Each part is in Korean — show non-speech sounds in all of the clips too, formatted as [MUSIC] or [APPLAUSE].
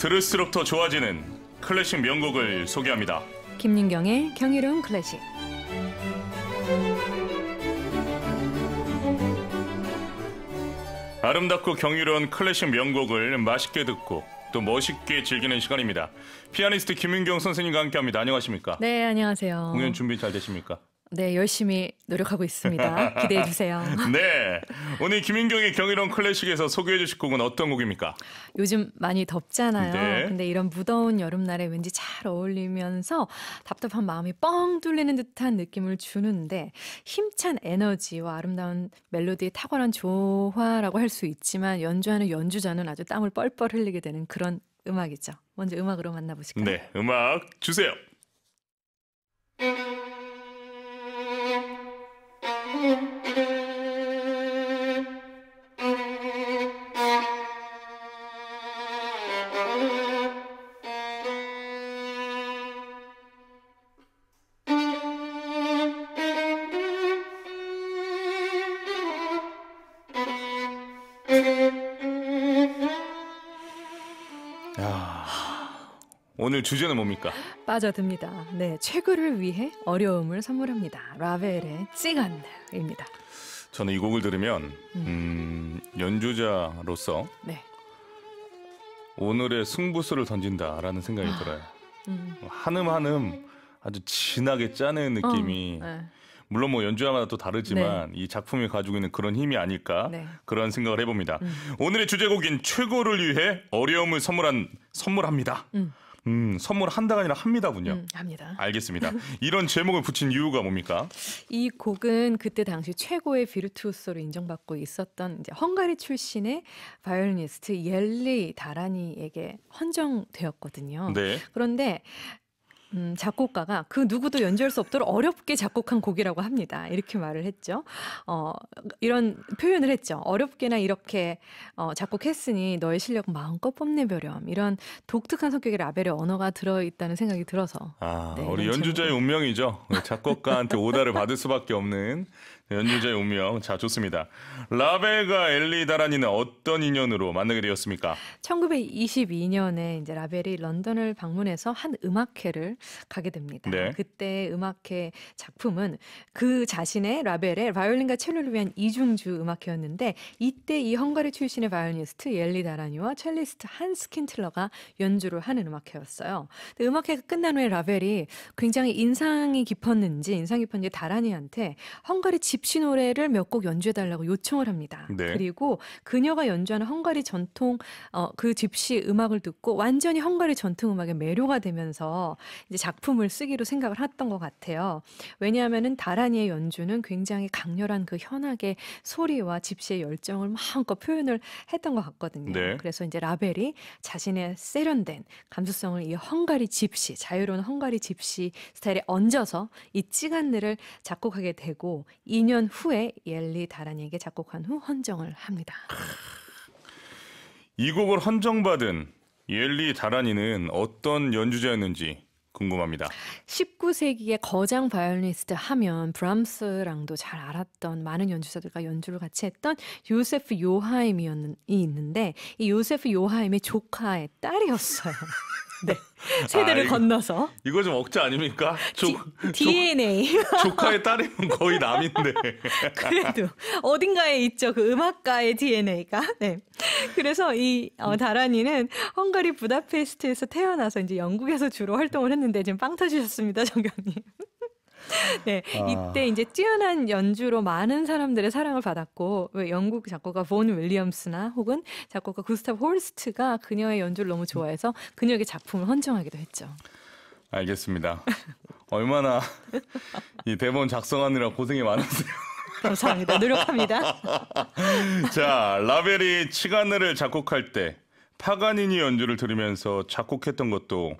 들을수록 더 좋아지는 클래식 명곡을 소개합니다. 김윤경의 경이로운 클래식. 아름답고 경이로운 클래식 명곡을 맛있게 듣고 또 멋있게 즐기는 시간입니다. 피아니스트 김윤경 선생님과 함께합니다. 안녕하십니까? 네, 안녕하세요. 공연 준비 잘 되십니까? 네, 열심히 노력하고 있습니다. 기대해 주세요. [LAUGHS] 네. 오늘 김인경의 경희롱 클래식에서 소개해 주실 곡은 어떤 곡입니까? 요즘 많이 덥잖아요. 네. 근데 이런 무더운 여름날에 왠지 잘 어울리면서 답답한 마음이 뻥 뚫리는 듯한 느낌을 주는데 힘찬 에너지와 아름다운 멜로디의 탁월한 조화라고 할 수 있지만 연주하는 연주자는 아주 땀을 뻘뻘 흘리게 되는 그런 음악이죠. 먼저 음악으로 만나보실까요? 네, 음악 주세요. Thank you. 오늘 주제는 뭡니까? 빠져듭니다. 네, 최고를 위해 어려움을 선물합니다. 라벨의 찌간입니다. 저는 이 곡을 들으면 음. 음, 연주자로서 네. 오늘의 승부수를 던진다라는 생각이 아, 들어요. 음. 한음 한음 아주 진하게 짜는 어, 느낌이 어, 물론 뭐 연주자마다 또 다르지만 네. 이 작품이 가지고 있는 그런 힘이 아닐까 네. 그런 생각을 해봅니다. 음. 오늘의 주제곡인 최고를 위해 어려움을 선물한 선물합니다. 음. 음, 선물 한다가 아니라 합니다군요. 음, 합니다. 알겠습니다. 이런 제목을 붙인 이유가 뭡니까? 이 곡은 그때 당시 최고의 비르투스로 인정받고 있었던 이제 헝가리 출신의 바이올리니스트 옐리 다라니에게 헌정되었거든요. 네. 그런데 음, 작곡가가 그 누구도 연주할 수 없도록 어렵게 작곡한 곡이라고 합니다. 이렇게 말을 했죠. 어, 이런 표현을 했죠. 어렵게나 이렇게 어, 작곡했으니 너의 실력 마음껏 뽐내벼렴. 이런 독특한 성격의 라벨의 언어가 들어있다는 생각이 들어서. 아, 네, 우리 연주자의 운명이죠. 작곡가한테 오다를 받을 수밖에 없는 연주자의 운명. 자, 좋습니다. 라벨과 엘리 다라니는 어떤 인연으로 만나게 되었습니까? 1922년에 이제 라벨이 런던을 방문해서 한 음악회를 가게 됩니다. 네. 그때 음악회 작품은 그 자신의 라벨의 바이올린과 첼로를 위한 이중주 음악회였는데 이때 이 헝가리 출신의 바이올리니스트 엘리 다라니와 첼리스트 한스 킨틀러가 연주를 하는 음악회였어요. 음악회가 끝난 후에 라벨이 굉장히 인상이 깊었는지 인상 깊었는지 다라니한테 헝가리 집 집시 노래를 몇 곡 연주해달라고 요청을 합니다. 네. 그리고 그녀가 연주하는 헝가리 전통 어, 그 집시 음악을 듣고 완전히 헝가리 전통 음악에 매료가 되면서 이제 작품을 쓰기로 생각을 했던 것 같아요. 왜냐하면은 다라니의 연주는 굉장히 강렬한 그 현악의 소리와 집시의 열정을 마음껏 표현을 했던 것 같거든요. 네. 그래서 이제 라벨이 자신의 세련된 감수성을 이 헝가리 집시 자유로운 헝가리 집시 스타일에 얹어서 이찌간느을 작곡하게 되고 2 5년 후에 옐리 다란에게 작곡한 후 헌정을 합니다. 이 곡을 헌정받은 옐리 다란이는 어떤 연주자였는지 궁금합니다. 19세기의 거장 바이올리스트 하면 브람스랑도 잘 알았던 많은 연주자들과 연주를 같이 했던 요세프 요하임이 있는데 이 요세프 요하임의 조카의 딸이었어요. [LAUGHS] [LAUGHS] 네. 세대를 아, 건너서. 이거 좀 억지 아닙니까? 조, DNA. [LAUGHS] 조카의 딸이면 거의 남인데. [LAUGHS] 그래도 어딘가에 있죠. 그 음악가의 DNA가. 네. 그래서 이 어, 다란이는 헝가리 부다페스트에서 태어나서 이제 영국에서 주로 활동을 했는데 지금 빵 터지셨습니다, 정현님. [LAUGHS] 네, 아. 이때 이제 뛰어난 연주로 많은 사람들의 사랑을 받았고 왜 영국 작곡가 본 윌리엄스나 혹은 작곡가 구스타브 홀스트가 그녀의 연주를 너무 좋아해서 그녀에게 작품을 헌정하기도 했죠. 알겠습니다. [LAUGHS] 얼마나 이 대본 작성하느라 고생이 많았어요 [LAUGHS] 감사합니다. 노력합니다. 자, 라벨이 치가느를 작곡할 때 파가니니 연주를 들으면서 작곡했던 것도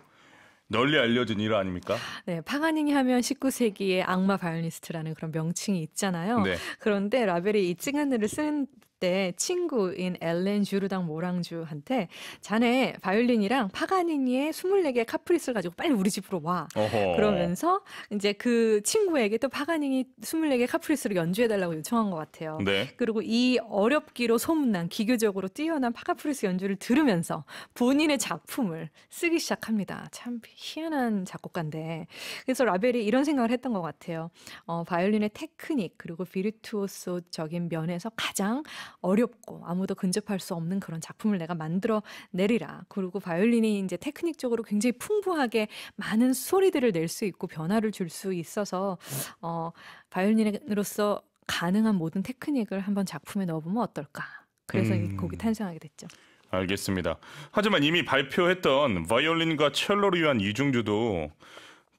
널리 알려진 일화 아닙니까? 네, 파가닝 하면 19세기의 악마 바이올리스트라는 그런 명칭이 있잖아요. 네. 그런데 라벨이 이 찡한 늘을 쓰는 때 친구인 엘렌 주르당 모랑주한테 자네 바이올린이랑 파가니니의 24개 카프리스를 가지고 빨리 우리 집으로 와. 어허. 그러면서 이제 그 친구에게 또 파가니니 24개 카프리스를 연주해달라고 요청한 것 같아요. 네. 그리고 이 어렵기로 소문난 기교적으로 뛰어난 파카프리스 연주를 들으면서 본인의 작품을 쓰기 시작합니다. 참 희한한 작곡가인데. 그래서 라벨이 이런 생각을 했던 것 같아요. 어, 바이올린의 테크닉 그리고 비르투오소적인 면에서 가장 어렵고 아무도 근접할 수 없는 그런 작품을 내가 만들어 내리라. 그리고 바이올린이 이제 테크닉적으로 굉장히 풍부하게 많은 소리들을 낼 수 있고 변화를 줄 수 있어서 어 바이올린으로서 가능한 모든 테크닉을 한번 작품에 넣어보면 어떨까. 그래서 음. 이 곡이 음. 탄생하게 됐죠. 알겠습니다. 하지만 이미 발표했던 바이올린과 첼로를 위한 이중주도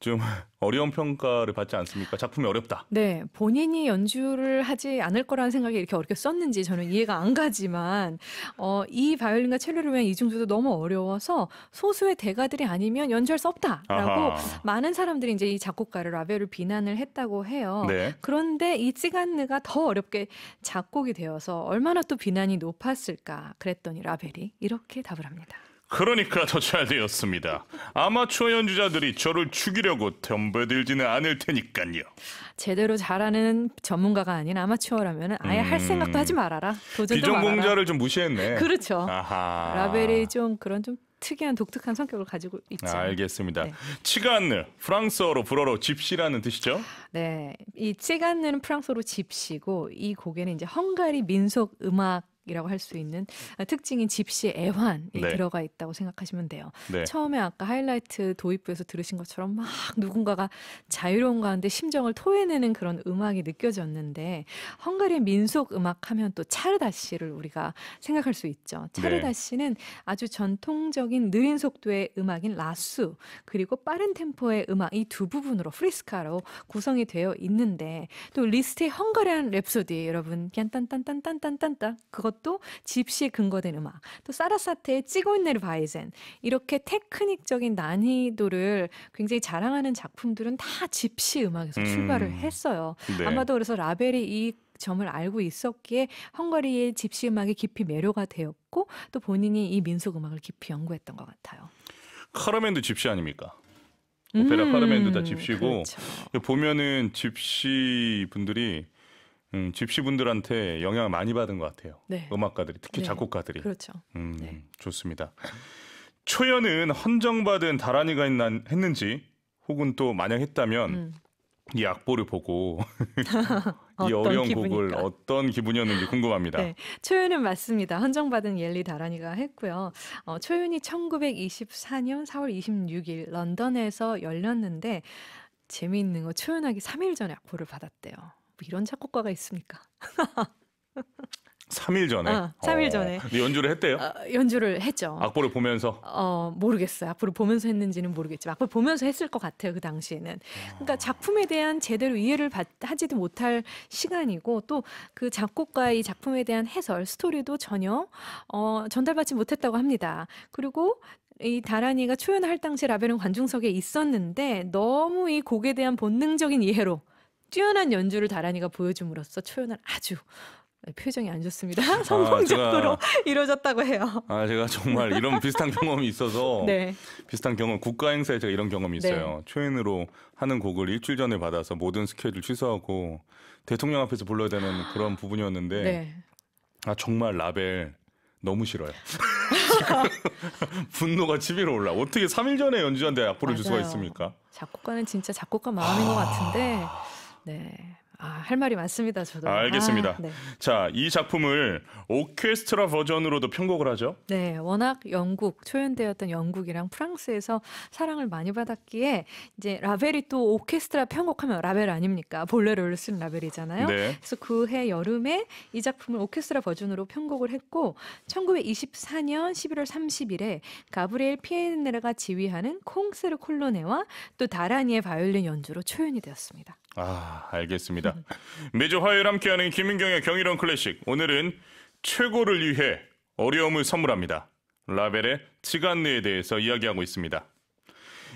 좀 [LAUGHS] 어려운 평가를 받지 않습니까? 작품이 어렵다. 네, 본인이 연주를 하지 않을 거라는 생각에 이렇게 어렵게 썼는지 저는 이해가 안 가지만 어, 이 바이올린과 첼로를 위한 이중주도 너무 어려워서 소수의 대가들이 아니면 연주할 수 없다라고 아하. 많은 사람들이 이제 이 작곡가를 라벨을 비난을 했다고 해요. 네. 그런데 이 찌간느가 더 어렵게 작곡이 되어서 얼마나 또 비난이 높았을까 그랬더니 라벨이 이렇게 답을 합니다. 그러니까 더 잘 되었습니다. 아마추어 연주자들이 저를 죽이려고 덤벼들지는 않을 테니까요. 제대로 잘하는 전문가가 아닌 아마추어라면 아예 음... 할 생각도 하지 말아라. 도전공자를좀 무시했네. 그렇죠. 아하... 라벨이 좀 그런 좀 특이한 독특한 성격을 가지고 있죠. 알겠습니다. 네. 치간느 프랑스어로 불어로 집시라는 뜻이죠? 네, 이 치간느는 프랑스어로 집시고 이 곡에는 이제 헝가리 민속 음악 이라고 할 수 있는 음. 아, 특징인 집시 애환이 네. 들어가 있다고 생각하시면 돼요. 네. 처음에 아까 하이라이트 도입부에서 들으신 것처럼 막 누군가가 자유로운 가운데 심정을 토해내는 그런 음악이 느껴졌는데 헝가리 민속 음악 하면 또 차르다시를 우리가 생각할 수 있죠. 네. 차르다시는 네. 아주 전통적인 느린 속도의 음악인 라수 그리고 빠른 템포의 음악 이 두 부분으로 프리스카로 구성이 되어 있는데 또 리스트의 헝가리안 랩소디 여러분 깐딴딴딴딴딴딴 그것 것도 집시에 근거된 음악, 또 사라사테의 찌고있네 바이젠 이렇게 테크닉적인 난이도를 굉장히 자랑하는 작품들은 다 집시 음악에서 음. 출발을 했어요. 네. 아마도 그래서 라벨이 이 점을 알고 있었기에 헝가리의 집시 음악이 깊이 매료가 되었고 또 본인이 이 민속 음악을 깊이 연구했던 것 같아요. 카르멘도 집시 아닙니까? 음, 오페라 음, 카르멘도 다 집시고 그렇죠. 보면은 집시 분들이 음, 집시분들한테 영향 을 많이 받은 것 같아요. 네. 음악가들이 특히 네. 작곡가들이. 그렇죠. 음, 네. 좋습니다. 초연은 헌정받은 다란이가 했나, 했는지 혹은 또 만약 했다면 음. 이 악보를 보고 [LAUGHS] 이 어려운 기분일까? 곡을 어떤 기분이었는지 궁금합니다. 네, 초윤은 맞습니다. 헌정받은 옐리 다라니가 했고요. 어, 초윤이 1924년 4월 26일 런던에서 열렸는데 재미있는 거 초윤하기 3일 전에 악보를 받았대요. 뭐 이런 작곡가가 있습니까? 3일 전에. 아, 어, 3일 어, 전에. 연주를 했대요? 어, 연주를 했죠. 악보를 보면서? 어, 모르겠어요. 악보를 보면서 했는지는 모르겠지만 악보를 보면서 했을 것 같아요. 그 당시에는. 그러니까 아. 작품에 대한 제대로 이해를 받, 하지도 못할 시간이고 또 그 작곡가의 작품에 대한 해설, 스토리도 전혀 어, 전달받지 못했다고 합니다. 그리고 이 다란이가 초연할 당시 라벨은 관중석에 있었는데 너무 이 곡에 대한 본능적인 이해로 뛰어난 연주를 다라니가 보여줌으로써 초연을 아주 표정이 안 좋습니다. 아, [LAUGHS] 성공적으로 아, 이루어졌다고 해요. 아 제가 정말 [LAUGHS] 이런 비슷한 경험이 있어서 네. 비슷한 경험 국가행사에 제가 이런 경험이 네. 있어요. 네. 초연으로 하는 곡을 일주일 전에 받아서 모든 스케줄 취소하고 대통령 앞에서 불러야 되는 그런 부분이었는데 네. 아 정말 라벨 너무 싫어요. [LAUGHS] 분노가 치밀어 올라. 어떻게 3일 전에 연주한데 악보를 맞아요. 줄 수가 있습니까? 작곡가는 진짜 작곡가 마음인 것 아. 같은데 네. 아, 할 말이 많습니다, 저도. 아, 알겠습니다. 아, 네. 자, 이 작품을 오케스트라 버전으로도 편곡을 하죠? 네, 워낙 영국, 초연되었던 영국이랑 프랑스에서 사랑을 많이 받았기에 이제 라벨이 또 오케스트라 편곡하면 라벨 아닙니까? 볼레로를 쓴 라벨이잖아요. 네. 그래서 그해 여름에 이 작품을 오케스트라 버전으로 편곡을 했고 1924년 11월 30일에 가브리엘 피에네르가 지휘하는 콩세르 콜로네와 또 다라니의 바이올린 연주로 초연이 되었습니다. 아, 알겠습니다. 매주 화요일 함께하는 김민경의 경이론 클래식. 오늘은 최고를 위해 어려움을 선물합니다. 라벨의 치간느에 대해서 이야기하고 있습니다.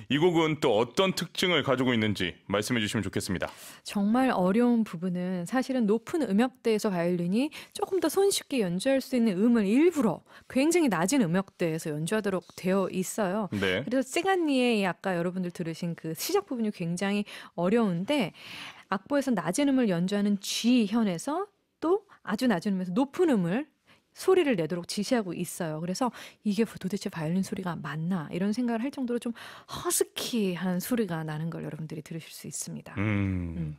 이 곡은 또 어떤 특징을 가지고 있는지 말씀해 주시면 좋겠습니다. 정말 어려운 부분은 사실은 높은 음역대에서 바이올린이 조금 더 손쉽게 연주할 수 있는 음을 일부러 굉장히 낮은 음역대에서 연주하도록 되어 있어요. 네. 그래서 찌간니의 아까 여러분들 들으신 그 시작 부분이 굉장히 어려운데 악보에서 낮은 음을 연주하는 G 현에서 또 아주 낮은 음에서 높은 음을 소리를 내도록 지시하고 있어요. 그래서 이게 도대체 바이올린 소리가 맞나 이런 생각을 할 정도로 좀 허스키한 소리가 나는 걸 여러분들이 들으실 수 있습니다. 음. 음.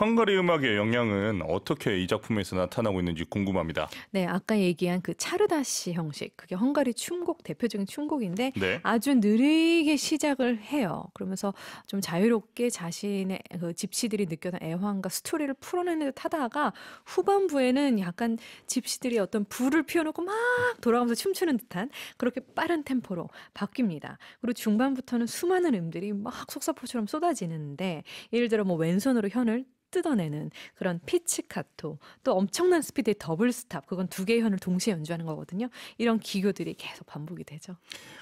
헝가리 음악의 영향은 어떻게 이 작품에서 나타나고 있는지 궁금합니다. 네, 아까 얘기한 그 차르다시 형식, 그게 헝가리 춤곡 대표적인 춤곡인데 네. 아주 느리게 시작을 해요. 그러면서 좀 자유롭게 자신의 그 집시들이 느꼈던 애환과 스토리를 풀어내는 듯 하다가 후반부에는 약간 집시들이 어떤 불을 피워놓고 막 돌아가면서 춤추는 듯한 그렇게 빠른 템포로 바뀝니다. 그리고 중반부터는 수많은 음들이 막 속사포처럼 쏟아지는데 예를 들어 뭐 왼손으로 현을 뜯어내는 그런 피치카토 또 엄청난 스피드의 더블 스탑 그건 두 개의 현을 동시에 연주하는 거거든요. 이런 기교들이 계속 반복이 되죠.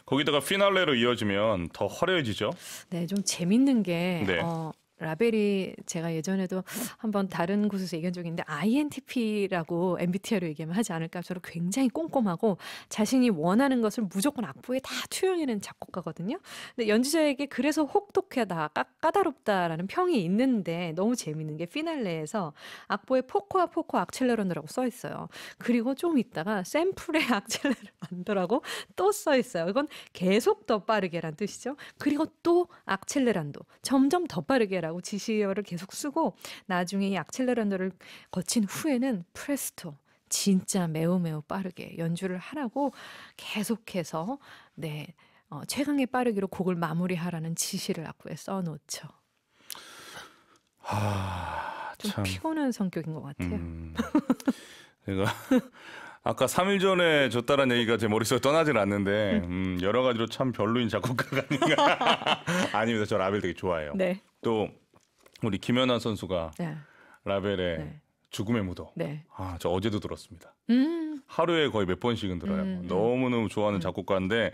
거기다가 피날레로 이어지면 더 화려해지죠. 네, 좀 재밌는 게 네. 어, 라벨이 제가 예전에도 한번 다른 곳에서 얘기한 적이 있는데 INTP라고 MBTI로 얘기하면 하지 않을까 저로 굉장히 꼼꼼하고 자신이 원하는 것을 무조건 악보에 다 투영해낸 작곡가거든요. 근데 연주자에게 그래서 혹독하다, 까, 다롭다라는 평이 있는데 너무 재밌는 게 피날레에서 악보에 포코와 포코 악첼레론이라고 써 있어요. 그리고 좀 있다가 샘플의 [LAUGHS] 악첼레를 만들라고 또 써 있어요. 이건 계속 더 빠르게란 뜻이죠. 그리고 또 악첼레란도 점점 더 빠르게라고 라고 지시어를 계속 쓰고 나중에 이 악셀러런더를 거친 후에는 프레스토 진짜 매우 매우 빠르게 연주를 하라고 계속해서 네 어, 최강의 빠르기로 곡을 마무리하라는 지시를 악구에 써놓죠. 아, 좀 참. 피곤한 성격인 것 같아요. 음, 제가 [LAUGHS] 아까 3일 전에 줬다는 얘기가 제 머릿속에 떠나질 않는데 음. 음, 여러 가지로 참 별로인 작곡가가 아닌가. [LAUGHS] 아닙니다. 저 라벨 되게 좋아해요. 네. 또 우리 김연아 선수가 네. 라벨의 네. 죽음의 무도. 네. 아, 저 어제도 들었습니다. 음. 하루에 거의 몇 번씩은 들어요. 음. 네. 너무너무 좋아하는 음. 작곡가인데,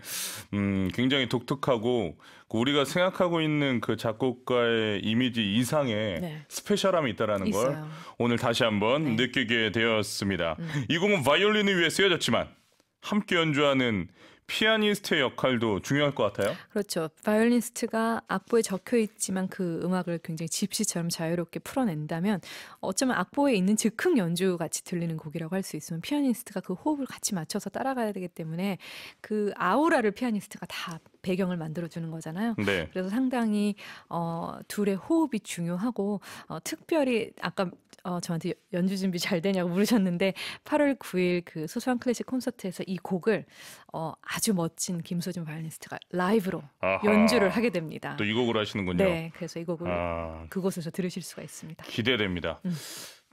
음, 굉장히 독특하고, 그 우리가 생각하고 있는 그 작곡가의 이미지 이상의 네. 스페셜함이 있다라는 있걸 오늘 다시 한번 네. 느끼게 되었습니다. 음. 이 곡은 바이올린을 위해 쓰여졌지만, 함께 연주하는 피아니스트의 역할도 중요할 것 같아요. 그렇죠. 바이올리니스트가 악보에 적혀 있지만 그 음악을 굉장히 집시처럼 자유롭게 풀어낸다면 어쩌면 악보에 있는 즉흥 연주 같이 들리는 곡이라고 할 수 있으면 피아니스트가 그 호흡을 같이 맞춰서 따라가야 되기 때문에 그 아우라를 피아니스트가 다 배경을 만들어주는 거잖아요. 네. 그래서 상당히 어, 둘의 호흡이 중요하고 어, 특별히 아까 어, 저한테 연주 준비 잘 되냐고 물으셨는데 8월 9일 그 소소한 클래식 콘서트에서 이 곡을 어, 아주 멋진 김소준 바이올리스트가 라이브로 아하. 연주를 하게 됩니다. 또 이 곡을 하시는군요. 네, 그래서 이 곡을 아. 그곳에서 들으실 수가 있습니다. 기대됩니다. 음.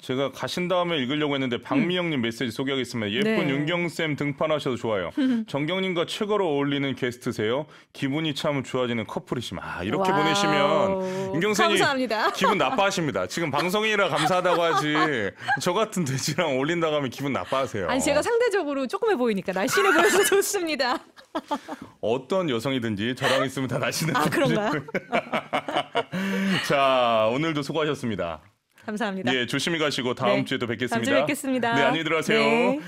제가 가신 다음에 읽으려고 했는데 박미영님 음. 메시지 소개하겠습니다. 예쁜 네. 윤경쌤 등판하셔도 좋아요. [LAUGHS] 정경님과 최고로 어울리는 게스트세요. 기분이 참 좋아지는 커플이시면 아, 이렇게 와우. 보내시면 윤경쌤이 감사합니다. [LAUGHS] 기분 나빠하십니다. 지금 방송이라 감사하다고 하지 저 같은 돼지랑 어울린다고 하면 기분 나빠하세요. 아니 제가 상대적으로 조금해 보이니까 날씬해 보여서 [LAUGHS] 좋습니다. 어떤 여성이든지 저랑 있으면 다 날씬해 보이죠. 아 그런가요? 자 오늘도 수고하셨습니다. 감사합니다. 예, 조심히 가시고 다음 네. 주에 도 뵙겠습니다. 다음 주에 뵙겠습니다. 네, 안녕히 들어가세요. 네.